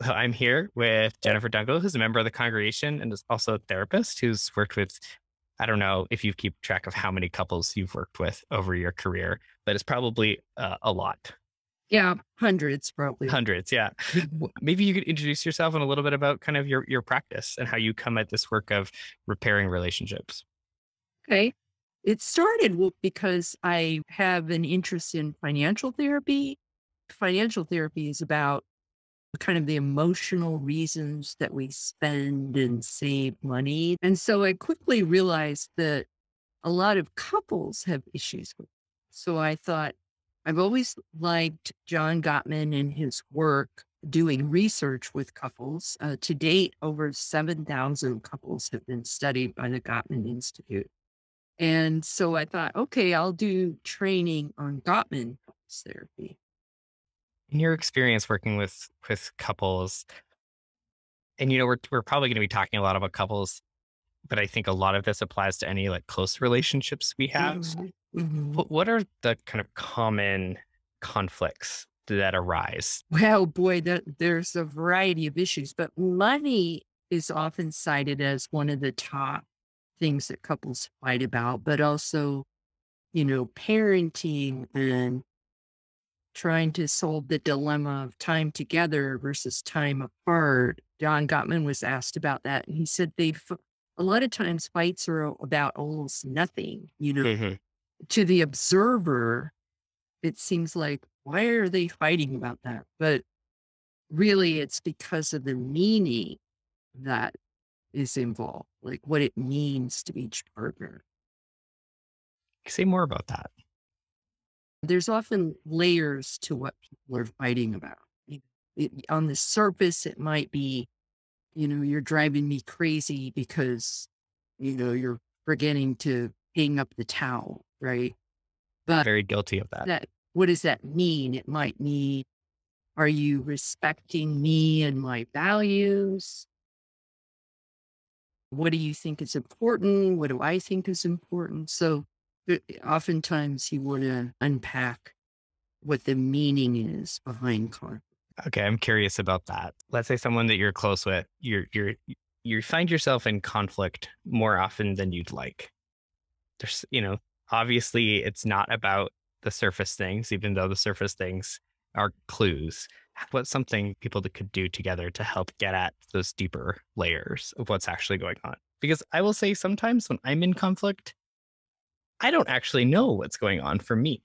I'm here with Jennifer Dungle, who's a member of the congregation and is also a therapist who's worked with, I don't know if you keep track of how many couples you've worked with over your career, but it's probably uh, a lot. Yeah, hundreds probably. Hundreds, yeah. Maybe you could introduce yourself and a little bit about kind of your your practice and how you come at this work of repairing relationships. Okay. It started because I have an interest in financial therapy. Financial therapy is about kind of the emotional reasons that we spend and save money. And so I quickly realized that a lot of couples have issues with. It. So I thought, I've always liked John Gottman and his work doing research with couples. Uh, to date, over 7,000 couples have been studied by the Gottman Institute. And so I thought, okay, I'll do training on Gottman therapy in your experience working with with couples, and you know we're we're probably going to be talking a lot about couples, but I think a lot of this applies to any like close relationships we have. Mm-hmm. mm-hmm. What, what are the kind of common conflicts that arise? Well, boy, that, there's a variety of issues, but money is often cited as one of the top things that couples fight about, but also, you know, parenting and trying to solve the dilemma of time together versus time apart. John Gottman was asked about that, and he said they a lot of times fights are about almost nothing. You know, mm-hmm. to the observer, it seems like why are they fighting about that? But really, it's because of the meaning that is involved, like what it means to each partner. Say more about that there's often layers to what people are fighting about. It, it, on the surface, it might be, you know, you're driving me crazy because, you know, you're forgetting to hang up the towel, right? But very guilty of that. that what does that mean? It might mean, are you respecting me and my values? What do you think is important? What do I think is important? So oftentimes you want to unpack what the meaning is behind karma. Okay, I'm curious about that. Let's say someone that you're close with, you're you're you find yourself in conflict more often than you'd like. There's, you know, obviously it's not about the surface things, even though the surface things are clues. What's something people that could do together to help get at those deeper layers of what's actually going on? Because I will say sometimes when I'm in conflict, I don't actually know what's going on for me.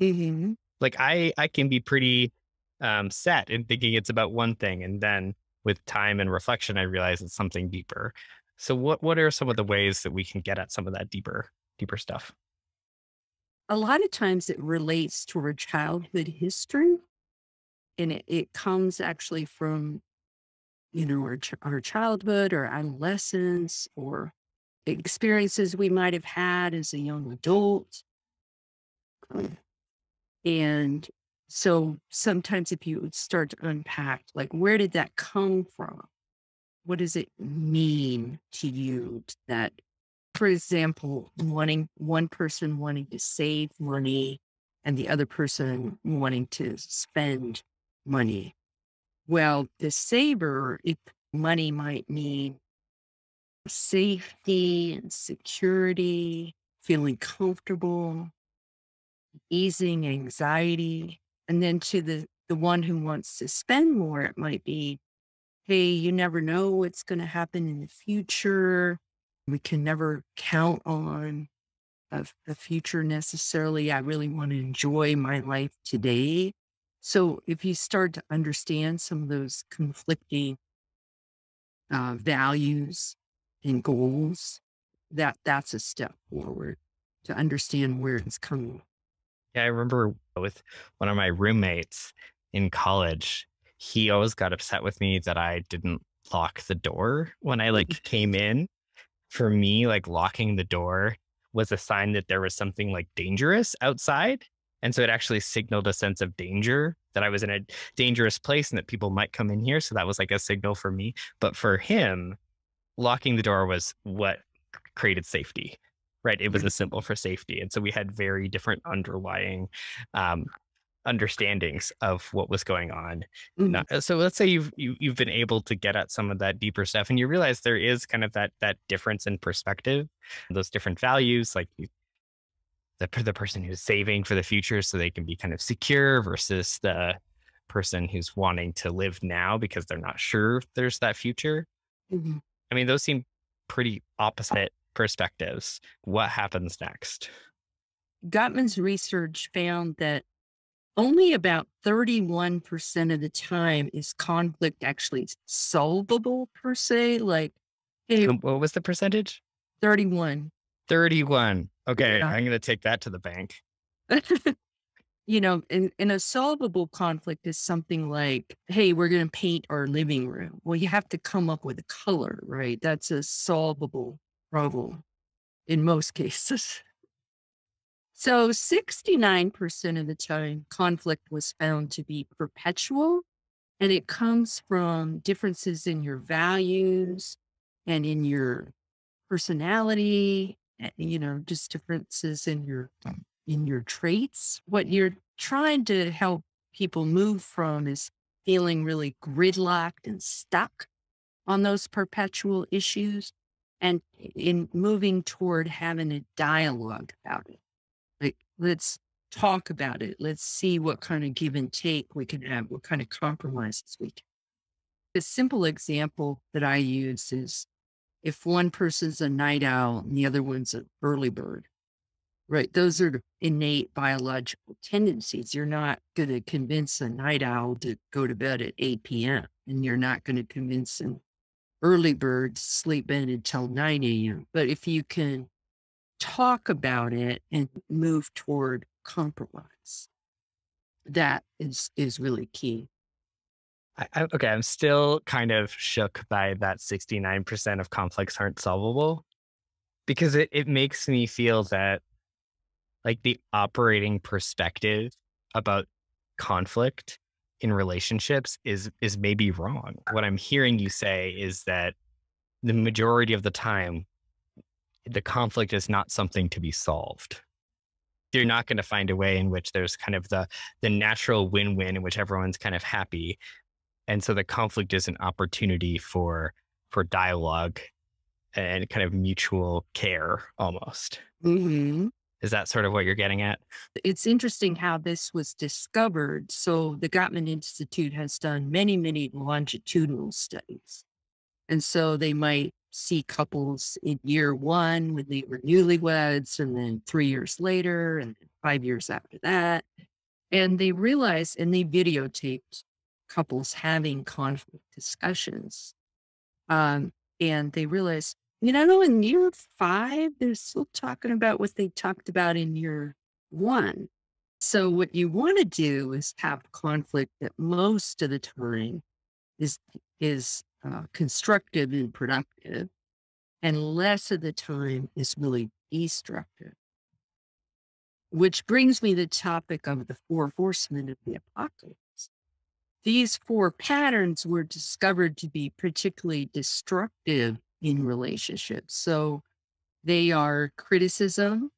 Mm-hmm. Like I, I can be pretty um, set in thinking it's about one thing, and then with time and reflection, I realize it's something deeper. So, what what are some of the ways that we can get at some of that deeper deeper stuff? A lot of times, it relates to our childhood history, and it, it comes actually from you know our, our childhood or adolescence or experiences we might have had as a young adult. Hmm. And so sometimes if you start to unpack, like, where did that come from? What does it mean to you that, for example, wanting one person wanting to save money and the other person wanting to spend money? Well, the saver, if money might mean safety and security, feeling comfortable, easing anxiety. And then to the, the one who wants to spend more, it might be, hey, you never know what's going to happen in the future. We can never count on of the future necessarily. I really want to enjoy my life today. So if you start to understand some of those conflicting uh, values and goals, that that's a step forward to understand where it's coming. Yeah, I remember with one of my roommates in college, he always got upset with me that I didn't lock the door when I like came in. For me, like locking the door was a sign that there was something like dangerous outside. And so it actually signaled a sense of danger that I was in a dangerous place and that people might come in here. So that was like a signal for me. But for him, locking the door was what created safety, right? It was a mm-hmm. symbol for safety. And so we had very different underlying um, understandings of what was going on. Mm-hmm. So let's say you've you, have you have been able to get at some of that deeper stuff, and you realize there is kind of that that difference in perspective, those different values, like you, the the person who's saving for the future so they can be kind of secure versus the person who's wanting to live now because they're not sure there's that future. Mm-hmm. I mean, those seem pretty opposite perspectives. What happens next? Gottman's research found that only about 31% of the time is conflict actually solvable per se. Like, hey, um, what was the percentage? 31. 31. Okay. Yeah. I'm going to take that to the bank. you know, in, in a solvable conflict is something like, hey, we're going to paint our living room. Well, you have to come up with a color, right? That's a solvable problem in most cases. So 69% of the time, conflict was found to be perpetual, and it comes from differences in your values and in your personality, eh, you know, just differences in your mm in your traits. What you're trying to help people move from is feeling really gridlocked and stuck on those perpetual issues and in moving toward having a dialogue about it. Like, let's talk about it. Let's see what kind of give and take we can have, what kind of compromises we can. The simple example that I use is if one person's a night owl and the other one's an early bird, Right. Those are innate biological tendencies. You're not going to convince a night owl to go to bed at 8 p.m., and you're not going to convince an early bird to sleep in until 9 a.m. But if you can talk about it and move toward compromise, that is, is really key. I, okay, I'm still kind of shook by that 69% of conflicts aren't solvable because it, it makes me feel that like the operating perspective about conflict in relationships is is maybe wrong. What I'm hearing you say is that the majority of the time the conflict is not something to be solved. You're not going to find a way in which there's kind of the the natural win-win in which everyone's kind of happy. And so the conflict is an opportunity for for dialogue and kind of mutual care almost. Mm-hmm. Is that sort of what you're getting at? It's interesting how this was discovered. So, the Gottman Institute has done many, many longitudinal studies. And so, they might see couples in year one when they were newlyweds, and then three years later, and five years after that. And they realized, and they videotaped couples having conflict discussions. Um, and they realized you know, in year five, they're still talking about what they talked about in year one. So, what you want to do is have conflict that most of the time is is uh, constructive and productive, and less of the time is really destructive. Which brings me to the topic of the four horsemen of the apocalypse. These four patterns were discovered to be particularly destructive in relationships. So they are criticism,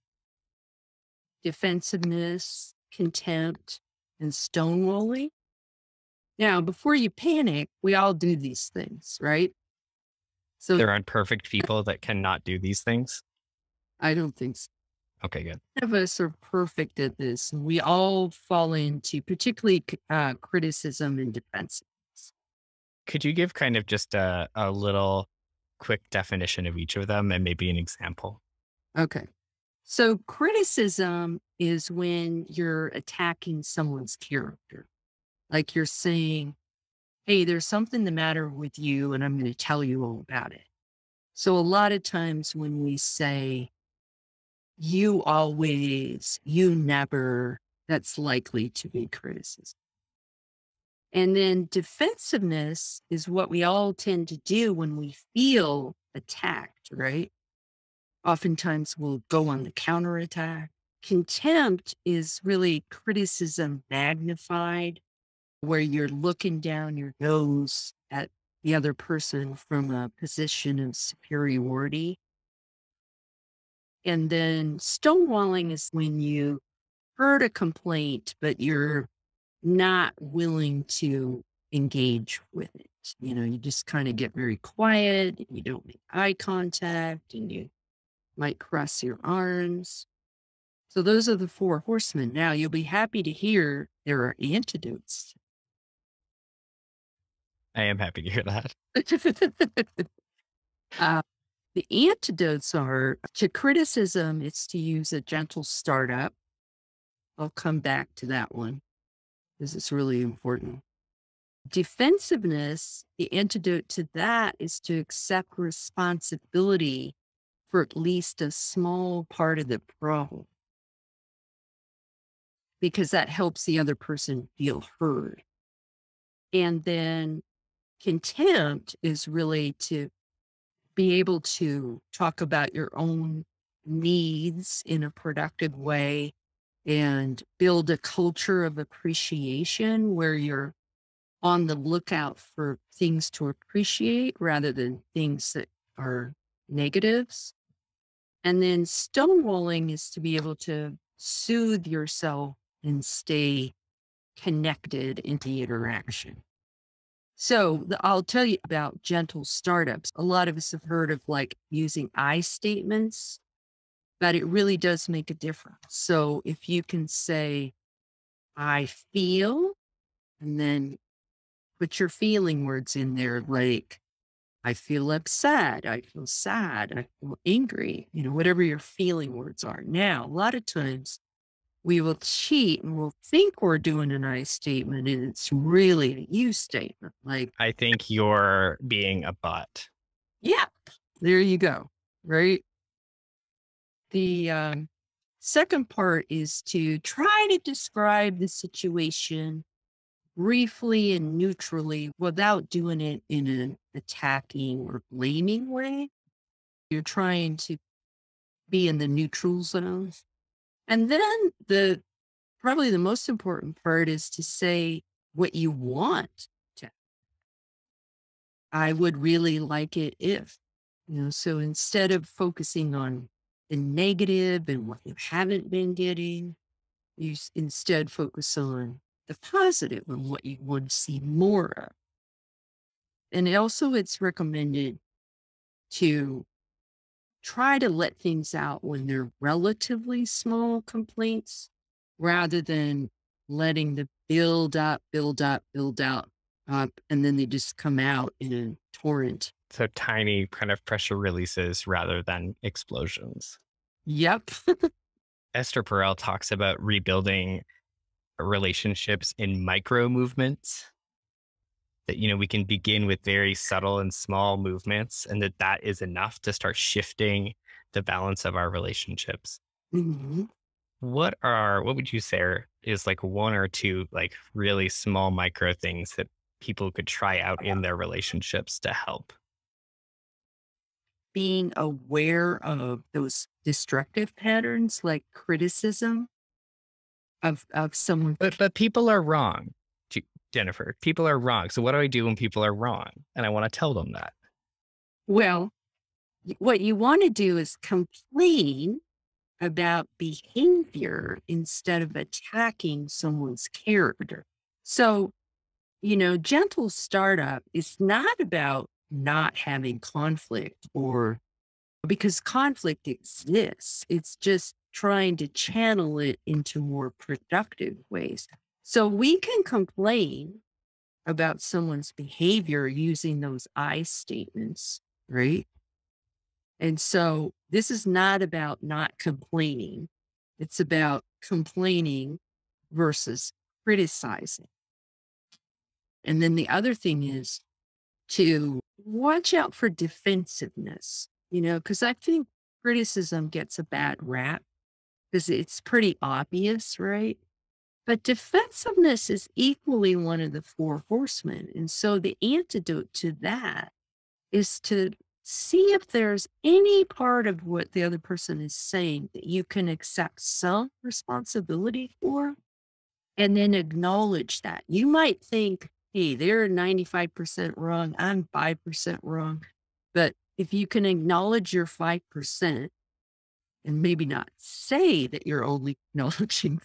defensiveness, contempt, and stonewalling. Now, before you panic, we all do these things, right? So there aren't perfect people that cannot do these things. I don't think so. Okay, good. None of us are perfect at this. We all fall into particularly uh, criticism and defensiveness. Could you give kind of just a, a little quick definition of each of them and maybe an example. Okay. So criticism is when you're attacking someone's character. Like you're saying, hey, there's something the matter with you, and I'm going to tell you all about it. So a lot of times when we say, you always, you never, that's likely to be criticism. And then defensiveness is what we all tend to do when we feel attacked, right? Oftentimes we'll go on the counterattack. Contempt is really criticism magnified, where you're looking down your nose at the other person from a position of superiority. And then stonewalling is when you heard a complaint, but you're not willing to engage with it. You know, you just kind of get very quiet and you don't make eye contact and you might cross your arms. So those are the four horsemen. Now you'll be happy to hear there are antidotes. I am happy to hear that. uh, the antidotes are to criticism, it's to use a gentle startup. I'll come back to that one because it's really important. Defensiveness, the antidote to that is to accept responsibility for at least a small part of the problem, because that helps the other person feel heard. And then contempt is really to be able to talk about your own needs in a productive way and build a culture of appreciation where you're on the lookout for things to appreciate rather than things that are negatives. And then stonewalling is to be able to soothe yourself and stay connected into the interaction. So the, I'll tell you about gentle startups. A lot of us have heard of like using I statements but it really does make a difference. So if you can say, I feel, and then put your feeling words in there, like, I feel upset, I feel sad, I feel angry, you know, whatever your feeling words are. Now, a lot of times we will cheat and we'll think we're doing an I statement and it's really a you statement. Like, I think you're being a butt. Yeah, there you go. Right. The um, second part is to try to describe the situation briefly and neutrally without doing it in an attacking or blaming way. You're trying to be in the neutral zone. And then the probably the most important part is to say what you want to. I would really like it if, you know, so instead of focusing on the negative and what you haven't been getting. You instead focus on the positive and what you would see more of. And also, it's recommended to try to let things out when they're relatively small complaints rather than letting the build up, build up, build up, up, and then they just come out in a torrent so tiny kind of pressure releases rather than explosions. Yep. Esther Perel talks about rebuilding relationships in micro movements. That, you know, we can begin with very subtle and small movements, and that that is enough to start shifting the balance of our relationships. Mm-hmm. What are, what would you say is like one or two like really small micro things that people could try out in their relationships to help? being aware of those destructive patterns like criticism of of someone but but people are wrong jennifer people are wrong so what do i do when people are wrong and i want to tell them that well what you want to do is complain about behavior instead of attacking someone's character so you know gentle startup is not about not having conflict or because conflict exists, it's just trying to channel it into more productive ways. So we can complain about someone's behavior using those I statements, right? And so this is not about not complaining. It's about complaining versus criticizing. And then the other thing is to watch out for defensiveness, you know, because I think criticism gets a bad rap because it's pretty obvious, right? But defensiveness is equally one of the four horsemen. And so the antidote to that is to see if there's any part of what the other person is saying that you can accept some responsibility for and then acknowledge that. You might think, hey, they're 95% wrong. I'm 5% wrong. But if you can acknowledge your 5% and maybe not say that you're only acknowledging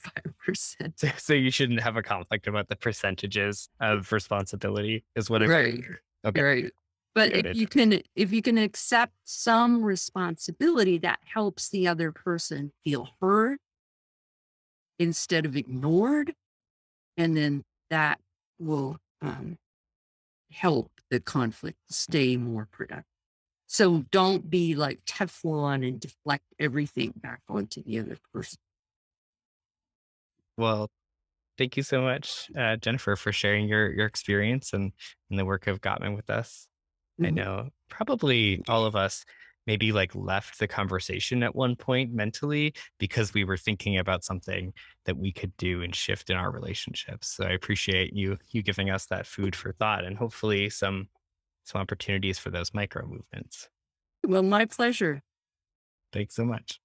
5%. So, you shouldn't have a conflict about the percentages of responsibility is what it Right. Okay. Right. But if you can if you can accept some responsibility, that helps the other person feel heard instead of ignored. And then that will um, help the conflict stay more productive. So don't be like Teflon and deflect everything back onto the other person. Well, thank you so much, uh, Jennifer, for sharing your your experience and and the work of Gottman with us. Mm-hmm. I know probably all of us maybe like left the conversation at one point mentally because we were thinking about something that we could do and shift in our relationships. So I appreciate you you giving us that food for thought and hopefully some some opportunities for those micro movements. Well, my pleasure. Thanks so much.